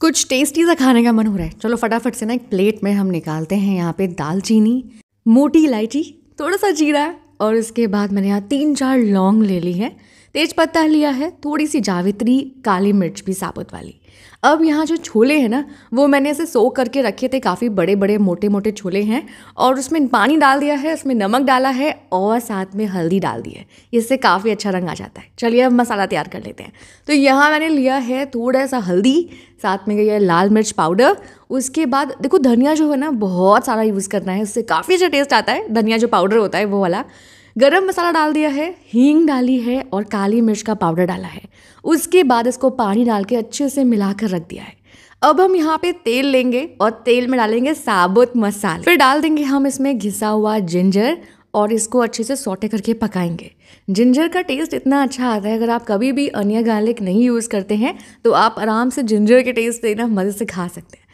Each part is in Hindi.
कुछ टेस्टी सा खाने का मन हो रहा है चलो फटाफट से ना एक प्लेट में हम निकालते हैं यहाँ पे दालचीनी मोटी इलायची थोड़ा सा जीरा और इसके बाद मैंने यहाँ तीन चार लौंग ले ली है तेज पत्ता लिया है थोड़ी सी जावित्री काली मिर्च भी साबुत वाली अब यहाँ जो छोले हैं ना वो मैंने ऐसे सो करके रखे थे काफ़ी बड़े बड़े मोटे मोटे छोले हैं और उसमें पानी डाल दिया है उसमें नमक डाला है और साथ में हल्दी डाल दी है इससे काफ़ी अच्छा रंग आ जाता है चलिए अब मसाला तैयार कर लेते हैं तो यहाँ मैंने लिया है थोड़ा सा हल्दी साथ में गई है लाल मिर्च पाउडर उसके बाद देखो धनिया जो है ना बहुत सारा यूज़ करना है उससे काफ़ी अच्छा टेस्ट आता है धनिया जो पाउडर होता है वो वाला गरम मसाला डाल दिया है हींग डाली है और काली मिर्च का पाउडर डाला है उसके बाद इसको पानी डाल के अच्छे से मिला कर रख दिया है अब हम यहाँ पे तेल लेंगे और तेल में डालेंगे साबुत मसाले फिर डाल देंगे हम इसमें घिसा हुआ जिंजर और इसको अच्छे से सोटे करके पकाएंगे जिंजर का टेस्ट इतना अच्छा आता है अगर आप कभी भी अनिया गार्लिक नहीं यूज़ करते हैं तो आप आराम से जिंजर के टेस्ट से ना मज़े से खा सकते हैं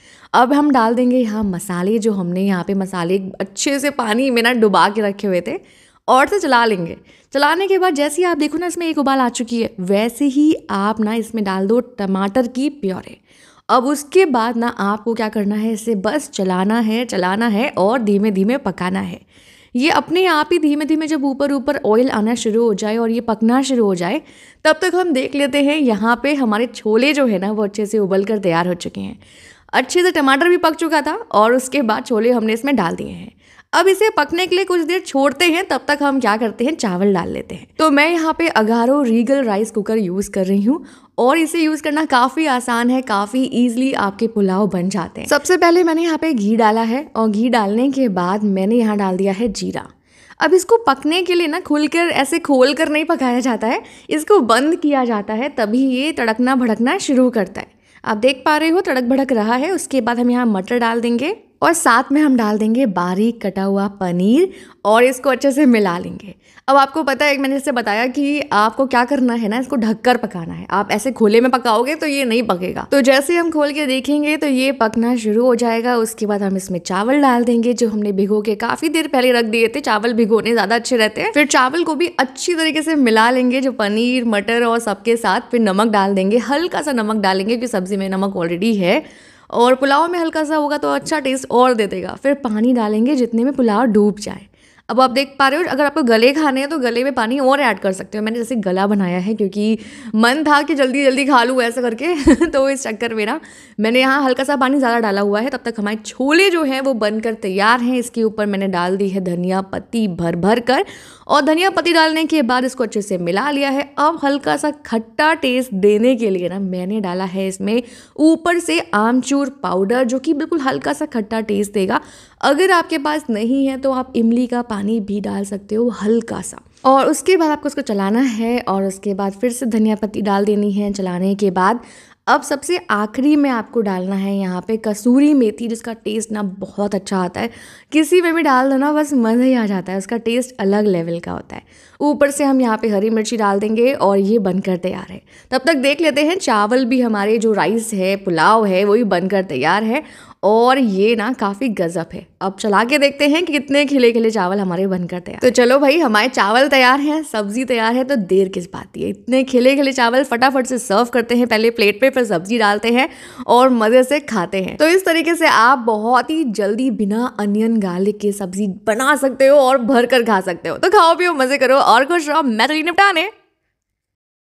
अब हम डाल देंगे यहाँ मसाले जो हमने यहाँ पे मसाले अच्छे से पानी में ना डुबा के रखे हुए थे और से तो चला लेंगे चलाने के बाद जैसे ही आप देखो ना इसमें एक उबाल आ चुकी है वैसे ही आप ना इसमें डाल दो टमाटर की प्योरे अब उसके बाद ना आपको क्या करना है इसे बस चलाना है चलाना है और धीमे धीमे पकाना है ये अपने आप ही धीमे धीमे जब ऊपर ऊपर ऑयल आना शुरू हो जाए और ये पकना शुरू हो जाए तब तक हम देख लेते हैं यहाँ पे हमारे छोले जो है ना वो अच्छे से उबल कर तैयार हो चुके हैं अच्छे से टमाटर भी पक चुका था और उसके बाद छोले हमने इसमें डाल दिए हैं अब इसे पकने के लिए कुछ देर छोड़ते हैं तब तक हम क्या करते हैं चावल डाल लेते हैं तो मैं यहाँ पे Agaro Regal rice cooker use कर रही हूँ और इसे यूज़ करना काफ़ी आसान है काफ़ी इजिली आपके पुलाव बन जाते हैं सबसे पहले मैंने यहाँ पे घी डाला है और घी डालने के बाद मैंने यहाँ डाल दिया है जीरा अब इसको पकने के लिए ना खुलकर ऐसे खोल कर नहीं पकाया जाता है इसको बंद किया जाता है तभी ये तड़कना भड़कना शुरू करता है आप देख पा रहे हो तड़क भड़क रहा है उसके बाद हम यहाँ मटर डाल देंगे और साथ में हम डाल देंगे बारीक कटा हुआ पनीर और इसको अच्छे से मिला लेंगे अब आपको पता है मैंने इससे बताया कि आपको क्या करना है ना इसको ढककर पकाना है आप ऐसे खोले में पकाओगे तो ये नहीं पकेगा तो जैसे हम खोल के देखेंगे तो ये पकना शुरू हो जाएगा उसके बाद हम इसमें चावल डाल देंगे जो हमने भिगो के काफी देर पहले रख दिए थे चावल भिगोने ज्यादा अच्छे रहते हैं फिर चावल को भी अच्छी तरीके से मिला लेंगे जो पनीर मटर और सबके साथ फिर नमक डाल देंगे हल्का सा नमक डालेंगे क्योंकि सब्जी में नमक ऑलरेडी है और पुलाव में हल्का सा होगा तो अच्छा टेस्ट और दे देगा फिर पानी डालेंगे जितने में पुलाव डूब जाए अब आप देख पा रहे हो अगर आपको गले खाने हैं तो गले में पानी और ऐड कर सकते हो मैंने जैसे गला बनाया है क्योंकि मन था कि जल्दी जल्दी खा लूँ ऐसा करके तो इस चक्कर में ना मैंने यहाँ हल्का सा पानी ज़्यादा डाला हुआ है तब तक हमारे छोले जो हैं वो बनकर तैयार हैं इसके ऊपर मैंने डाल दी है धनिया पत्ती भर भर कर और धनिया पत्ती डालने के बाद इसको अच्छे से मिला लिया है अब हल्का सा खट्टा टेस्ट देने के लिए ना मैंने डाला है इसमें ऊपर से आमचूर पाउडर जो कि बिल्कुल हल्का सा खट्टा टेस्ट देगा अगर आपके पास नहीं है तो आप इमली का पानी भी डाल सकते हो हल्का सा और उसके बाद आपको उसको चलाना है और उसके बाद फिर से धनिया पत्ती डाल देनी है चलाने के बाद अब सबसे आखिरी में आपको डालना है यहाँ पे कसूरी मेथी जिसका टेस्ट ना बहुत अच्छा आता है किसी में भी डाल दो ना बस मज़ा ही आ जाता है उसका टेस्ट अलग लेवल का होता है ऊपर से हम यहाँ पे हरी मिर्ची डाल देंगे और ये बनकर तैयार है तब तक देख लेते हैं चावल भी हमारे जो राइस है पुलाव है वो भी बनकर तैयार है और ये ना काफ़ी गजब है अब चला के देखते हैं कि कितने खिले खिले चावल हमारे बनकर तैयार तो चलो भाई हमारे चावल तैयार हैं सब्जी तैयार है तो देर किस बात की है इतने खिले खिले चावल फटाफट से सर्व करते हैं पहले प्लेट पर फिर सब्जी डालते हैं और मज़े से खाते हैं तो इस तरीके से आप बहुत ही जल्दी बिना अनियन गार्लिक के सब्जी बना सकते हो और भर कर खा सकते हो तो खाओ पियो मज़े करो और खुश रहो मैं तो निपटाने